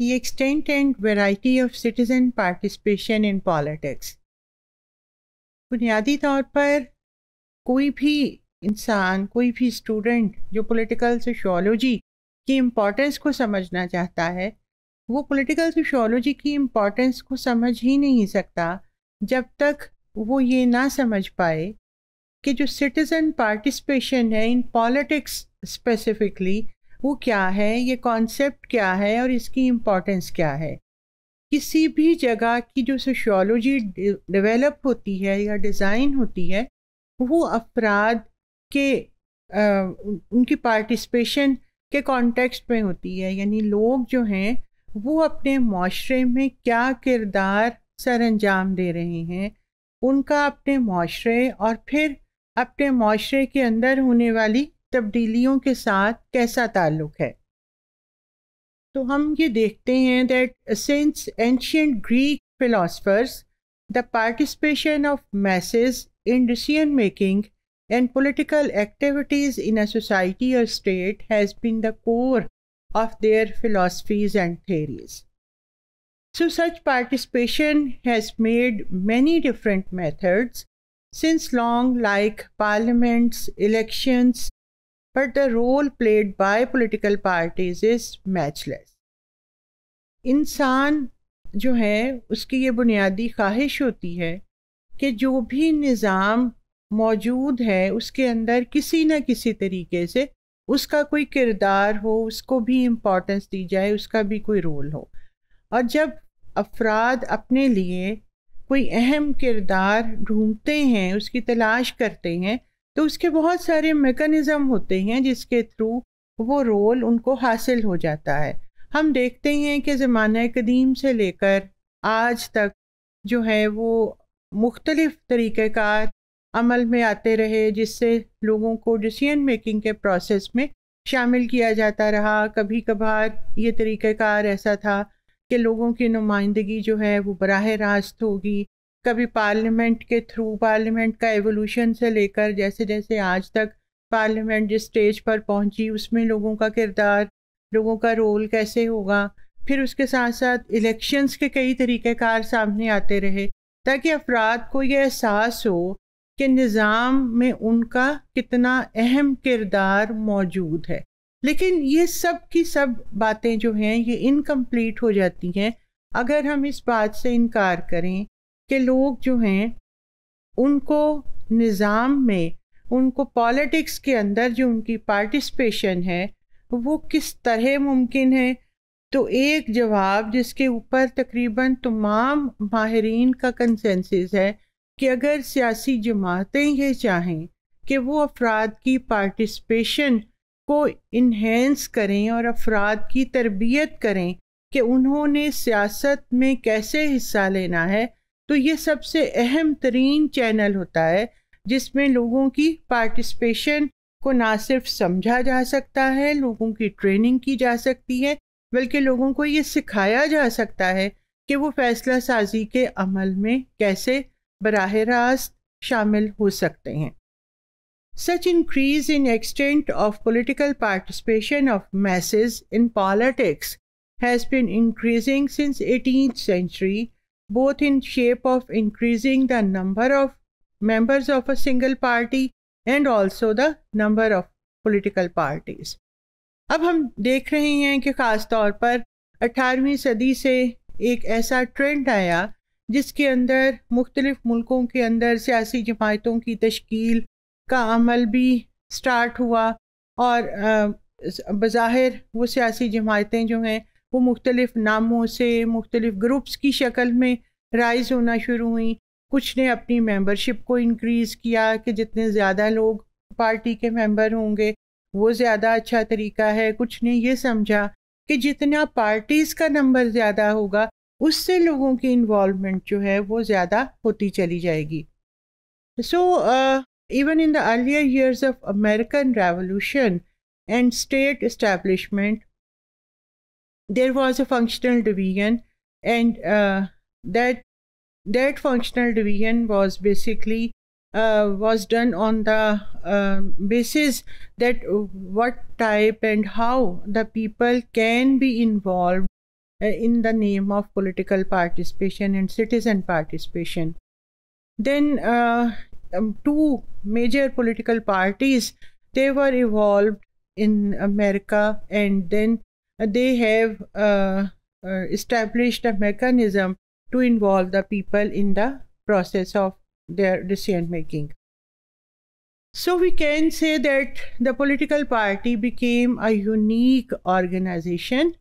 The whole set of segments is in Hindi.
the extent and variety of citizen participation in politics बुनियादी तौर पर कोई भी इंसान कोई भी स्टूडेंट जो पॉलिटिकल सोशोलॉजी की इम्पोर्टेंस को समझना चाहता है वो पॉलिटिकल सोशोलॉजी की इम्पोर्टेंस को समझ ही नहीं सकता जब तक वो ये ना समझ पाए कि जो सिटीज़न पार्टिसिपेशन है इन पॉलिटिक्स स्पेसिफिकली वो क्या है ये कॉन्सेप्ट क्या है और इसकी इम्पोर्टेंस क्या है किसी भी जगह की जो सोशियोलॉजी डेवलप होती है या डिज़ाइन होती है वो अफराद के आ, उनकी पार्टिसिपेशन के कॉन्टेक्स्ट में होती है यानी लोग जो हैं वो अपने माशरे में क्या किरदार सर अंजाम दे रहे हैं उनका अपने माशरे और फिर अपने माशरे के अंदर होने वाली तब्दीलियों के साथ कैसा ताल्लुक है तो हम ये देखते हैं that since ancient Greek philosophers the participation of masses in decision making and political activities in a society और state has been the core of their philosophies and theories so such participation has made many different methods since long like parliaments elections but the role played by political parties is matchless. इंसान जो है उसकी ये बुनियादी ख्वाहिश होती है कि जो भी निज़ाम मौजूद है उसके अंदर किसी न किसी तरीके से उसका कोई किरदार हो उसको भी इम्पोर्टेंस दी जाए उसका भी कोई रोल हो और जब अफराद अपने लिए कोई अहम किरदार ढूंढते हैं उसकी तलाश करते हैं तो उसके बहुत सारे मेकनिज़म होते हैं जिसके थ्रू वो रोल उनको हासिल हो जाता है हम देखते हैं कि ज़माना कदीम से लेकर आज तक जो है वो मुख्तलिफ़ तरीक़ार अमल में आते रहे जिससे लोगों को डिसीजन मेकिंग के प्रोसेस में शामिल किया जाता रहा कभी कभार ये तरीक़ार ऐसा था कि लोगों की नुमाइंदगी जो है वो बरह रास्त होगी कभी पार्लियामेंट के थ्रू पार्लियामेंट का एवोल्यूशन से लेकर जैसे जैसे आज तक पार्लियामेंट जिस स्टेज पर पहुंची उसमें लोगों का किरदार लोगों का रोल कैसे होगा फिर उसके साथ साथ इलेक्शंस के कई तरीक़ेकार सामने आते रहे ताकि अफराद को ये एहसास हो कि निज़ाम में उनका कितना अहम किरदार मौजूद है लेकिन ये सब की सब बातें जो हैं ये इनकम्प्लीट हो जाती हैं अगर हम इस बात से इनकार करें के लोग जो हैं उनको निज़ाम में उनको पॉलिटिक्स के अंदर जो उनकी पार्टिसिपेशन है वो किस तरह मुमकिन है तो एक जवाब जिसके ऊपर तकरीबन तमाम माहरीन का कंसेंसस है कि अगर सियासी जमातें ये चाहें कि वो अफराद की पार्टिसिपेशन को इन्हेंस करें और अफराद की तरबियत करें कि उन्होंने सियासत में कैसे हिस्सा लेना है तो ये सबसे अहम तरीन चैनल होता है जिसमें लोगों की पार्टिसिपेशन को ना सिर्फ समझा जा सकता है लोगों की ट्रेनिंग की जा सकती है बल्कि लोगों को ये सिखाया जा सकता है कि वो फैसला साजी के अमल में कैसे बराह रास्त शामिल हो सकते हैं such increase in extent of political participation of masses in politics has been increasing since eighteen century both in shape of increasing the number of members of a single party and also the number of political parties. अब हम देख रहे हैं कि ख़ास तौर पर 18वीं सदी से एक ऐसा ट्रेंड आया जिसके अंदर मुख्तलिफ़ मुल्कों के अंदर सियासी जमातों की तश्कील का अमल भी स्टार्ट हुआ और बज़ाहिर वो सियासी जमातें जो हैं वो मुख्तलिफ नामों से मुख्तलिफ ग्रुप्स की शक्ल में राइज होना शुरू हुई कुछ ने अपनी मेंबरशिप को इनक्रीज़ किया कि जितने ज़्यादा लोग पार्टी के मेंबर होंगे वो ज़्यादा अच्छा तरीका है कुछ ने ये समझा कि जितना पार्टीज़ का नंबर ज़्यादा होगा उससे लोगों की इन्वॉलमेंट जो है वो ज़्यादा होती चली जाएगी so even in the earlier years of American revolution and state establishment there was a functional division and uh, that that functional division was basically uh, was done on the uh, basis that what type and how the people can be involved uh, in the name of political participation and citizen participation. Then uh, um, two major political parties, they were evolved in America and then uh, they have uh, uh, established a mechanism to involve the people in the process of their decision making. So we can say that the political party became a unique organization,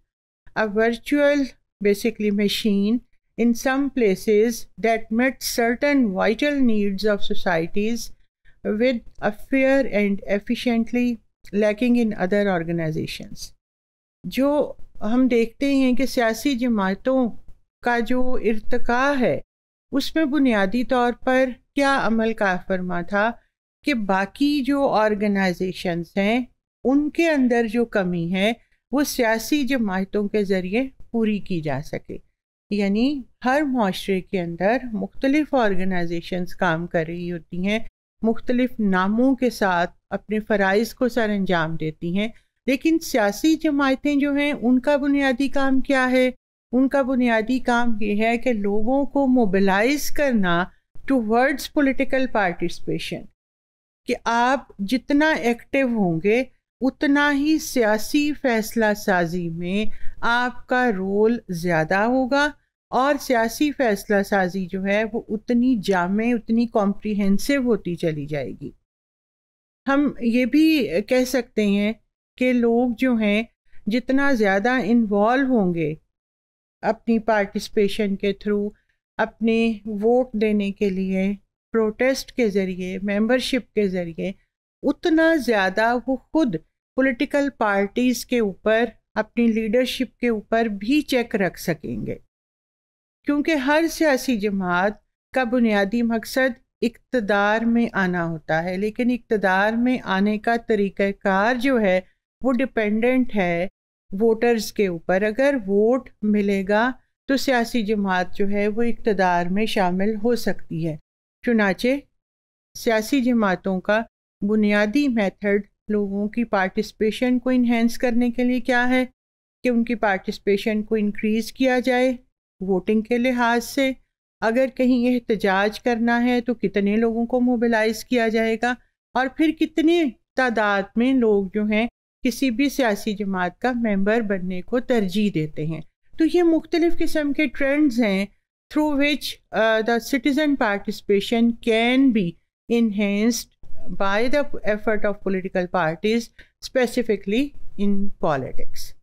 a virtual, basically, machine in some places that met certain vital needs of societies with a fair and efficiently lacking in other organizations. जो हम देखते हैं कि सियासी जमातों का जो इरतका है उसमें बुनियादी तौर पर क्या अमल का फरमा था कि बाकी जो ऑर्गेनाइजेशंस हैं उनके अंदर जो कमी है वो सियासी जमातों के ज़रिए पूरी की जा सके यानी हर माशरे के अंदर मुख्तलिफ ऑर्गेनाइजेशंस काम कर रही होती हैं मुख्तलिफ नामों के साथ अपने फ़राइज़ को सर अंजाम देती हैं लेकिन सियासी जमातें जो हैं उनका बुनियादी काम क्या है उनका बुनियादी काम ये है कि लोगों को मोबिलाइज करना टू वर्ड्स पोलिटिकल पार्टिसिपेशन कि आप जितना एक्टिव होंगे उतना ही सियासी फैसला साजी में आपका रोल ज़्यादा होगा और सियासी फैसला साजी जो है वो उतनी जामे उतनी कॉम्प्रीहेंसिव होती चली जाएगी हम ये भी कह सकते हैं के लोग जो हैं जितना ज़्यादा इन्वॉल्व होंगे अपनी पार्टिसिपेशन के थ्रू अपने वोट देने के लिए प्रोटेस्ट के ज़रिए मेंबरशिप के ज़रिए उतना ज़्यादा वो खुद पॉलिटिकल पार्टीज़ के ऊपर अपनी लीडरशिप के ऊपर भी चेक रख सकेंगे क्योंकि हर सियासी जमात का बुनियादी मकसद इकतदार में आना होता है लेकिन इकतदार में आने का तरीक़ार जो है वो डिपेंडेंट है वोटर्स के ऊपर अगर वोट मिलेगा तो सियासी जमात जो है वो इकतदार में शामिल हो सकती है चुनाचे सियासी जमातों का बुनियादी मेथड लोगों की पार्टिसिपेशन को इन्हेंस करने के लिए क्या है कि उनकी पार्टिसिपेशन को इनक्रीज़ किया जाए वोटिंग के लिहाज से अगर कहीं एहतजाज करना है तो कितने लोगों को मोबिलाइज किया जाएगा और फिर कितने तादाद में लोग जो हैं किसी भी सियासी जमात का मेंबर बनने को तरजीह देते हैं तो ये मुख्तलिफ़ किस्म के ट्रेंड्स हैं through which the citizen participation can be enhanced by the effort of political parties specifically in politics